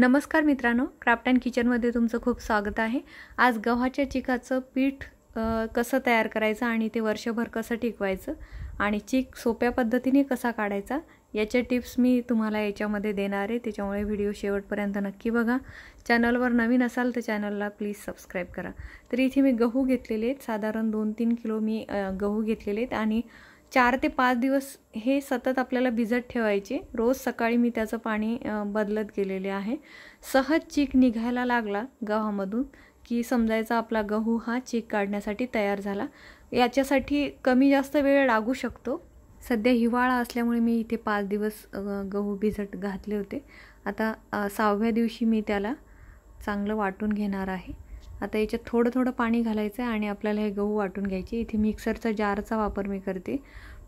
नमस्कार मित्रांनो craft and किचनमध्ये तुमचं खूप स्वागत आहे आज गव्हाच्या चिकाचं पीठ कसं तयार करायचं आणि ते वर्षभर कसं टिकवायचं आणि चीक सोप्या पद्धतीने कसा काढायचा याच्या टिप्स मी तुम्हाला याच्यामध्ये देणार आहे त्याच्यामुळे व्हिडिओ शेवटपर्यंत नक्की बघा चॅनलवर नवीन असाल तर चॅनलला प्लीज सबस्क्राईब करा तर इथे मी गहू घेतलेले आहेत साधारण दोन तीन किलो मी गहू घेतलेले आहेत आणि चार ते पाच दिवस हे सतत आपल्याला भिजत ठेवायचे रोज सकाळी मी त्याचं पाणी बदलत गेलेले आहे सहज चीक निघायला लागला गव्हामधून की समजायचा आपला गहू हा चीक काढण्यासाठी तयार झाला याच्यासाठी कमी जास्त वेळ लागू शकतो सध्या हिवाळा असल्यामुळे मी इथे पाच दिवस गहू भिजत घातले होते आता सहाव्या दिवशी मी त्याला चांगलं वाटून घेणार आहे आता याच्यात थोडं थोडं पाणी घालायचं आहे आणि आपल्याला हे गहू वाटून घ्यायचे इथे मिक्सरचा जारचा वापर मी करते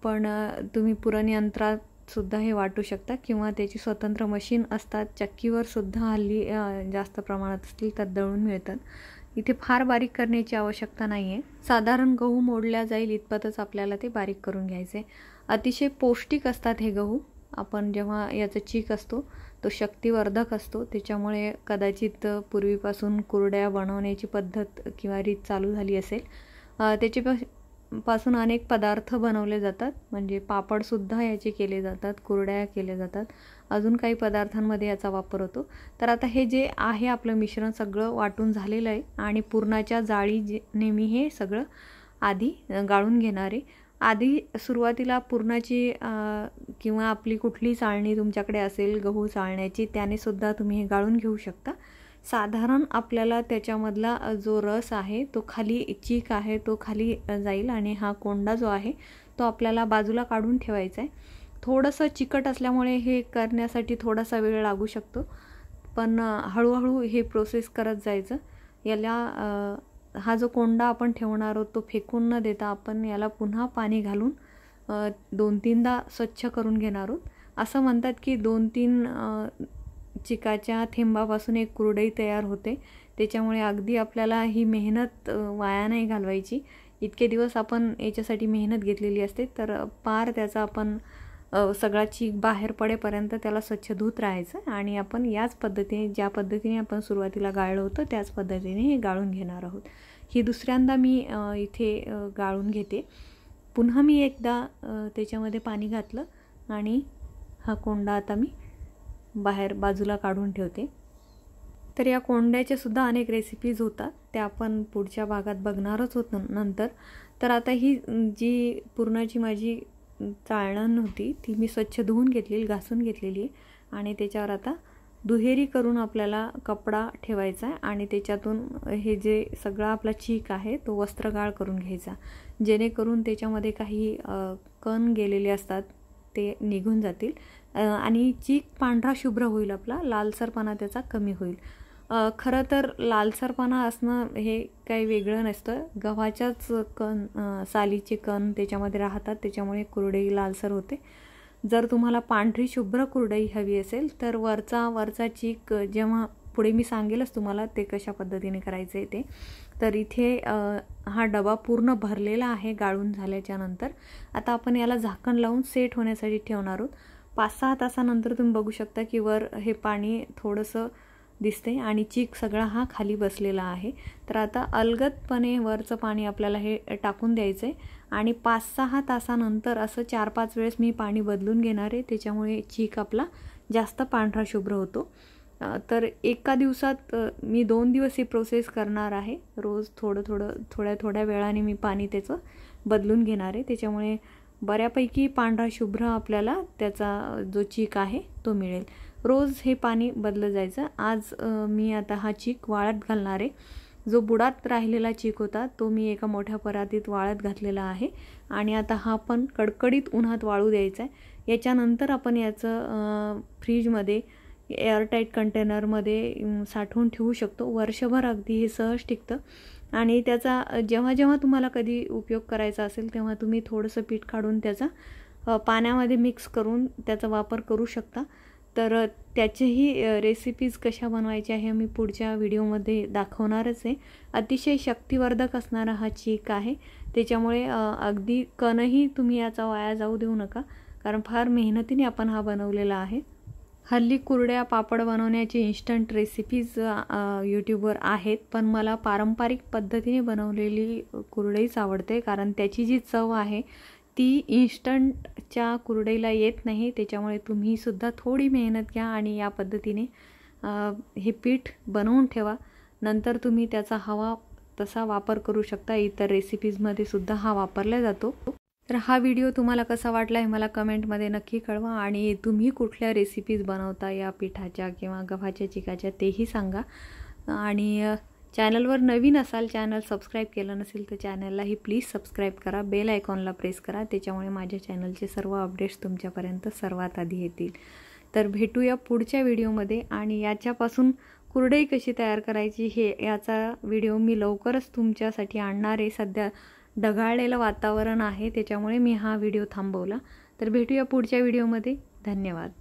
पण तुम्ही पुरण यंत्रातसुद्धा हे वाटू शकता किंवा त्याची स्वतंत्र मशीन असतात चक्कीवरसुद्धा हल्ली जास्त प्रमाणात असतील तर दळून मिळतात इथे फार बारीक करण्याची आवश्यकता नाही आहे साधारण गहू मोडल्या जाईल इतपतच आपल्याला ते बारीक करून घ्यायचे अतिशय पौष्टिक असतात हे गहू आपण जेव्हा याचा चीक असतो तो शक्तिवर्धक असतो त्याच्यामुळे कदाचित पूर्वीपासून कुरड्या बनवण्याची पद्धत किंवा रीत चालू झाली असेल त्याचे पासून अनेक पदार्थ बनवले जातात म्हणजे पापडसुद्धा याचे केले जातात कुरड्या केल्या जातात अजून काही पदार्थांमध्ये याचा वापर होतो तर आता हे जे आहे आपलं मिश्रण सगळं वाटून झालेलं आहे आणि पुरणाच्या जाळी जे नेहमी हे सगळं आधी गाळून घेणारे आधी सुरुवातीला पूर्णाची किंवा आपली कुठली चाळणी तुमच्याकडे असेल गहू चाळण्याची त्याने सुद्धा तुम्ही हे गाळून घेऊ शकता साधारण आपल्याला त्याच्यामधला जो रस आहे तो खाली चीक आहे तो खाली जाईल आणि हा कोंडा जो आहे तो आपल्याला बाजूला काढून ठेवायचा आहे थोडंसं चिकट असल्यामुळे हे करण्यासाठी थोडासा वेळ लागू शकतो पण हळूहळू हे प्रोसेस करत जायचं याला हा जो कोंडा आपण ठेवणार आहोत तो फेकून न देता आपण याला पुन्हा पाणी घालून दोन तीनदा स्वच्छ करून घेणार आहोत असं म्हणतात की दोन तीन चिकाच्या थेंबापासून एक कुरडई तयार होते त्याच्यामुळे अगदी आपल्याला ही मेहनत वाया नाही घालवायची इतके दिवस आपण याच्यासाठी मेहनत घेतलेली असते तर पार त्याचा आपण सगळा चीक बाहेर पडेपर्यंत त्याला स्वच्छ धूत राहायचं आणि आपण याच पद्धतीने ज्या पद्धतीने आपण सुरुवातीला गाळलं होतं त्याच पद्धतीने हे गाळून घेणार आहोत ही दुसऱ्यांदा मी इथे गाळून घेते पुन्हा मी एकदा त्याच्यामध्ये पाणी घातलं आणि हा कोंडा आता मी बाहेर बाजूला काढून ठेवते तर या कोंड्याच्यासुद्धा अनेक रेसिपीज होतात त्या आपण पुढच्या भागात बघणारच होत नंतर तर आता ही जी पूर्णाची माझी चाळणं नव्हती ती मी स्वच्छ धुवून घेतलेली घासून घेतलेली आणि त्याच्यावर आता दुहेरी करून आपल्याला कपडा ठेवायचा आहे आणि त्याच्यातून हे जे सगळा आपला चीक आहे तो वस्त्रगाळ करून घ्यायचा जेणेकरून त्याच्यामध्ये काही कण गेलेले असतात ते निघून जातील आणि चीक पांढरा शुभ्र होईल आपला लालसरपणा त्याचा कमी होईल खरं तर लालसरपणा असणं हे काही वेगळं नसतं गव्हाच्याच कण सालीचे कण त्याच्यामध्ये राहतात त्याच्यामुळे कुरडई लालसर होते जर तुम्हाला पांढरी शुभ्र कुरडई हवी असेल तर वरचा वरचा चीक जेव्हा पुढे मी सांगेलच तुम्हाला ते कशा पद्धतीने करायचं आहे ते तर इथे हा डबा पूर्ण भरलेला आहे गाळून झाल्याच्यानंतर आता आपण याला झाकण लावून सेट होण्यासाठी ठेवणार आहोत पाच सहा तासानंतर तुम्ही बघू शकता की वर हे पाणी थोडंसं दिसते आणि चीक सगळा हा खाली बसलेला आहे तर आता अलगदपणे वरचं पाणी आपल्याला हे टाकून द्यायचं आहे आणि पाच सहा तासानंतर असं चार पाच वेळेस मी पाणी बदलून घेणार आहे त्याच्यामुळे चीक आपला जास्त पांढरा शुभ्र होतो तर एका दिवसात मी दोन दिवस ही प्रोसेस करणार आहे रोज थोडं थोडं थोड्या थोड्या वेळाने मी पाणी त्याचं बदलून घेणार आहे त्याच्यामुळे बऱ्यापैकी पांढरा शुभ्र आपल्याला त्याचा जो चीक आहे तो मिळेल रोज हे पाणी बदलं जायचं आज मी आता हा चीक वाळत घालणार आहे जो बुडात राहिलेला चीक होता तो मी एका मोठ्या परातीत वाळत घातलेला आहे आणि आता हा पण कडकडीत उन्हात वाळू द्यायचा आहे याच्यानंतर आपण याचं फ्रीजमध्ये एअरटाईट कंटेनरमध्ये साठवून ठेवू शकतो वर्षभर अगदी हे सहज टिकतं आणि त्याचा जेव्हा जेव्हा तुम्हाला कधी उपयोग करायचा असेल तेव्हा तुम्ही थोडंसं पीठ काढून त्याचा पाण्यामध्ये मिक्स करून त्याचा वापर करू शकता तर त्याचेही रेसिपीज कशा बनवायच्या हे मी पुढच्या व्हिडिओमध्ये दाखवणारच आहे अतिशय शक्तिवर्धक असणारा हा चीक आहे त्याच्यामुळे अगदी कणही तुम्ही याचा वाया जाऊ देऊ नका कारण फार मेहनतीने आपण हा बनवलेला आहे हल्ली कुरड्या पापड बनवण्याची इन्स्टंट रेसिपीज यूट्यूबवर आहेत पण मला पारंपरिक पद्धतीने बनवलेली कुरडईच आवडते कारण त्याची जी चव आहे ती इन्स्टंटच्या कुरडईला येत नाही त्याच्यामुळे तुम्हीसुद्धा थोडी मेहनत घ्या आणि या पद्धतीने हे पीठ बनवून ठेवा नंतर तुम्ही त्याचा हवा तसा वापर करू शकता इतर रेसिपीजमध्ये सुद्धा हा वापरला जातो तर हा व्हिडिओ तुम्हाला कसा वाटला हे मला कमेंटमध्ये नक्की कळवा आणि तुम्ही कुठल्या रेसिपीज बनवता या पिठाच्या किंवा गव्हाच्या चिकाच्या तेही सांगा आणि चॅनलवर नवीन असाल चॅनल सबस्क्राईब केलं नसेल तर चॅनललाही प्लीज सबस्क्राईब करा बेल आयकॉनला प्रेस करा त्याच्यामुळे माझ्या चॅनलचे सर्व अपडेट्स तुमच्यापर्यंत सर्वात आधी येतील तर भेटूया पुढच्या व्हिडिओमध्ये आणि याच्यापासून कुरडई कशी तयार करायची हे याचा व्हिडिओ मी लवकरच तुमच्यासाठी आणणार आहे सध्या ढगाळलेलं वातावरण आहे त्याच्यामुळे मी हा व्हिडिओ थांबवला तर भेटूया पुढच्या व्हिडिओमध्ये धन्यवाद